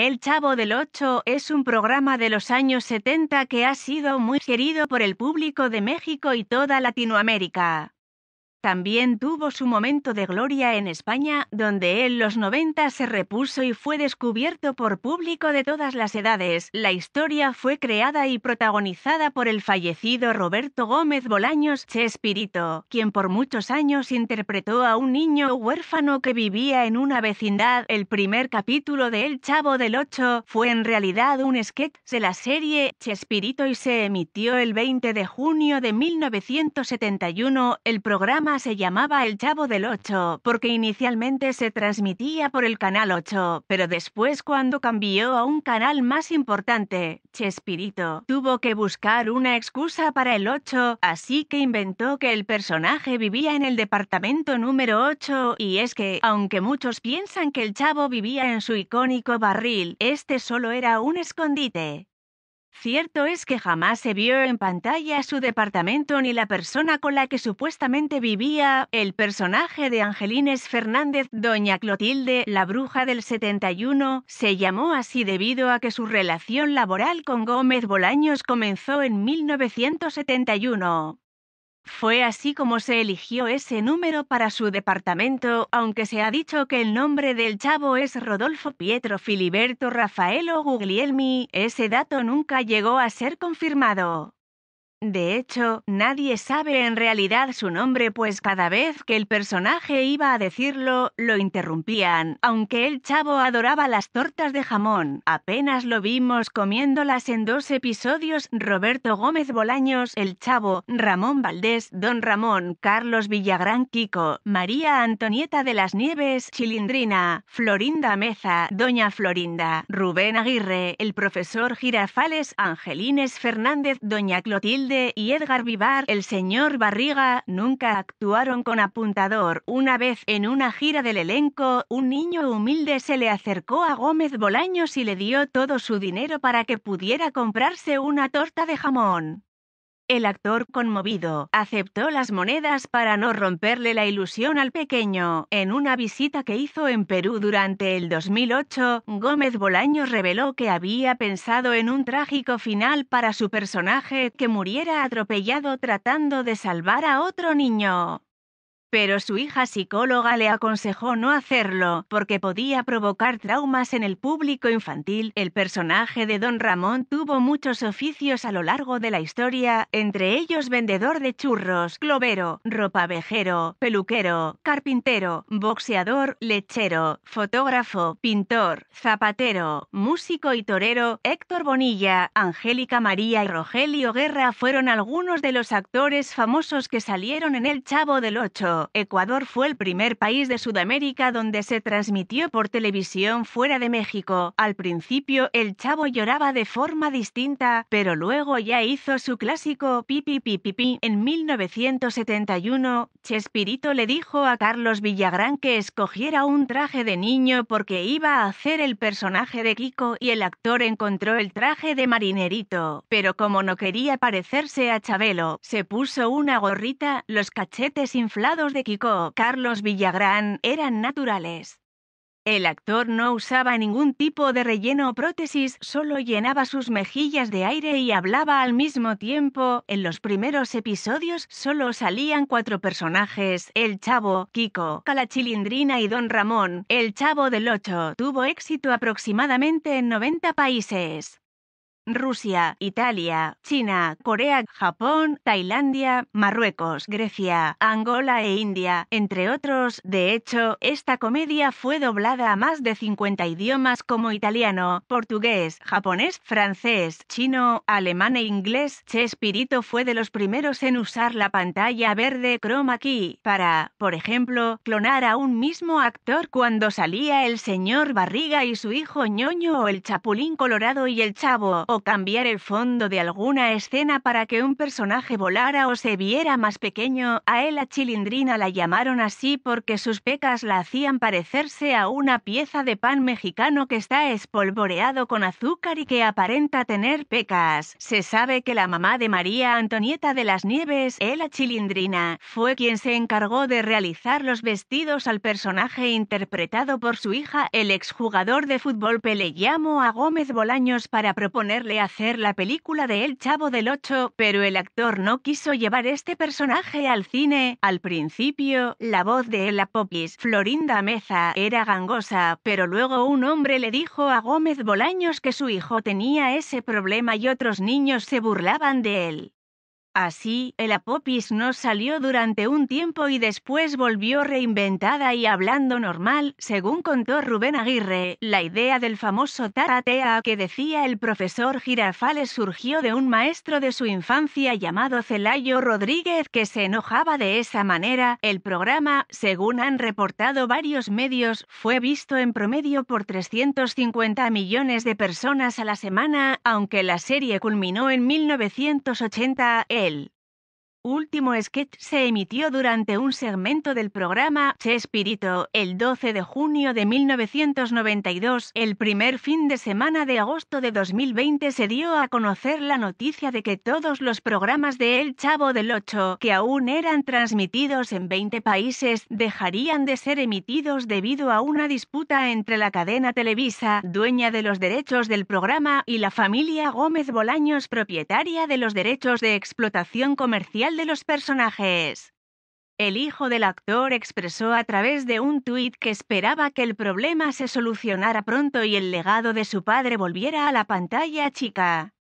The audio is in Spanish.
El Chavo del Ocho es un programa de los años 70 que ha sido muy querido por el público de México y toda Latinoamérica. También tuvo su momento de gloria en España, donde en los 90 se repuso y fue descubierto por público de todas las edades. La historia fue creada y protagonizada por el fallecido Roberto Gómez Bolaños Chespirito, quien por muchos años interpretó a un niño huérfano que vivía en una vecindad. El primer capítulo de El Chavo del Ocho fue en realidad un sketch de la serie Chespirito y se emitió el 20 de junio de 1971. El programa se llamaba El Chavo del Ocho, porque inicialmente se transmitía por el Canal 8, pero después cuando cambió a un canal más importante, Chespirito, tuvo que buscar una excusa para el 8, así que inventó que el personaje vivía en el departamento número 8 y es que, aunque muchos piensan que el Chavo vivía en su icónico barril, este solo era un escondite. Cierto es que jamás se vio en pantalla su departamento ni la persona con la que supuestamente vivía, el personaje de Angelines Fernández, doña Clotilde, la bruja del 71, se llamó así debido a que su relación laboral con Gómez Bolaños comenzó en 1971. Fue así como se eligió ese número para su departamento, aunque se ha dicho que el nombre del chavo es Rodolfo Pietro Filiberto Rafaelo Guglielmi, ese dato nunca llegó a ser confirmado. De hecho, nadie sabe en realidad su nombre, pues cada vez que el personaje iba a decirlo, lo interrumpían. Aunque el chavo adoraba las tortas de jamón, apenas lo vimos comiéndolas en dos episodios Roberto Gómez Bolaños, el chavo, Ramón Valdés, Don Ramón, Carlos Villagrán Kiko, María Antonieta de las Nieves, Chilindrina, Florinda Meza, Doña Florinda, Rubén Aguirre, el profesor Girafales, Angelines Fernández, Doña Clotilde, y Edgar Vivar, el señor Barriga, nunca actuaron con apuntador. Una vez en una gira del elenco, un niño humilde se le acercó a Gómez Bolaños y le dio todo su dinero para que pudiera comprarse una torta de jamón. El actor conmovido aceptó las monedas para no romperle la ilusión al pequeño. En una visita que hizo en Perú durante el 2008, Gómez Bolaños reveló que había pensado en un trágico final para su personaje que muriera atropellado tratando de salvar a otro niño. Pero su hija psicóloga le aconsejó no hacerlo, porque podía provocar traumas en el público infantil. El personaje de Don Ramón tuvo muchos oficios a lo largo de la historia, entre ellos vendedor de churros, clovero, ropavejero, peluquero, carpintero, boxeador, lechero, fotógrafo, pintor, zapatero, músico y torero. Héctor Bonilla, Angélica María y Rogelio Guerra fueron algunos de los actores famosos que salieron en El Chavo del Ocho. Ecuador fue el primer país de Sudamérica donde se transmitió por televisión fuera de México. Al principio el chavo lloraba de forma distinta, pero luego ya hizo su clásico pipi pipi pipi. En 1971, Chespirito le dijo a Carlos Villagrán que escogiera un traje de niño porque iba a hacer el personaje de Kiko y el actor encontró el traje de marinerito. Pero como no quería parecerse a Chabelo, se puso una gorrita, los cachetes inflados de Kiko, Carlos Villagrán, eran naturales. El actor no usaba ningún tipo de relleno o prótesis, solo llenaba sus mejillas de aire y hablaba al mismo tiempo. En los primeros episodios solo salían cuatro personajes, el chavo, Kiko, Calachilindrina y Don Ramón. El chavo del 8 tuvo éxito aproximadamente en 90 países. Rusia, Italia, China, Corea, Japón, Tailandia, Marruecos, Grecia, Angola e India, entre otros. De hecho, esta comedia fue doblada a más de 50 idiomas como italiano, portugués, japonés, francés, chino, alemán e inglés. Chespirito fue de los primeros en usar la pantalla verde Chrome aquí, para, por ejemplo, clonar a un mismo actor cuando salía el señor Barriga y su hijo Ñoño o el Chapulín Colorado y el Chavo, cambiar el fondo de alguna escena para que un personaje volara o se viera más pequeño, a Ella Chilindrina la llamaron así porque sus pecas la hacían parecerse a una pieza de pan mexicano que está espolvoreado con azúcar y que aparenta tener pecas. Se sabe que la mamá de María Antonieta de las Nieves, Ella eh, Chilindrina, fue quien se encargó de realizar los vestidos al personaje interpretado por su hija, el exjugador de fútbol llamo a Gómez Bolaños para proponerle hacer la película de El Chavo del Ocho, pero el actor no quiso llevar este personaje al cine. Al principio, la voz de la popis, Florinda Meza, era gangosa, pero luego un hombre le dijo a Gómez Bolaños que su hijo tenía ese problema y otros niños se burlaban de él. Así, el Apopis no salió durante un tiempo y después volvió reinventada y hablando normal, según contó Rubén Aguirre. La idea del famoso Taratea que decía el profesor Girafales surgió de un maestro de su infancia llamado Celayo Rodríguez que se enojaba de esa manera. El programa, según han reportado varios medios, fue visto en promedio por 350 millones de personas a la semana, aunque la serie culminó en 1980 él último sketch se emitió durante un segmento del programa Chespirito el 12 de junio de 1992. El primer fin de semana de agosto de 2020 se dio a conocer la noticia de que todos los programas de El Chavo del Ocho, que aún eran transmitidos en 20 países, dejarían de ser emitidos debido a una disputa entre la cadena Televisa, dueña de los derechos del programa, y la familia Gómez Bolaños, propietaria de los derechos de explotación comercial de los personajes. El hijo del actor expresó a través de un tuit que esperaba que el problema se solucionara pronto y el legado de su padre volviera a la pantalla chica.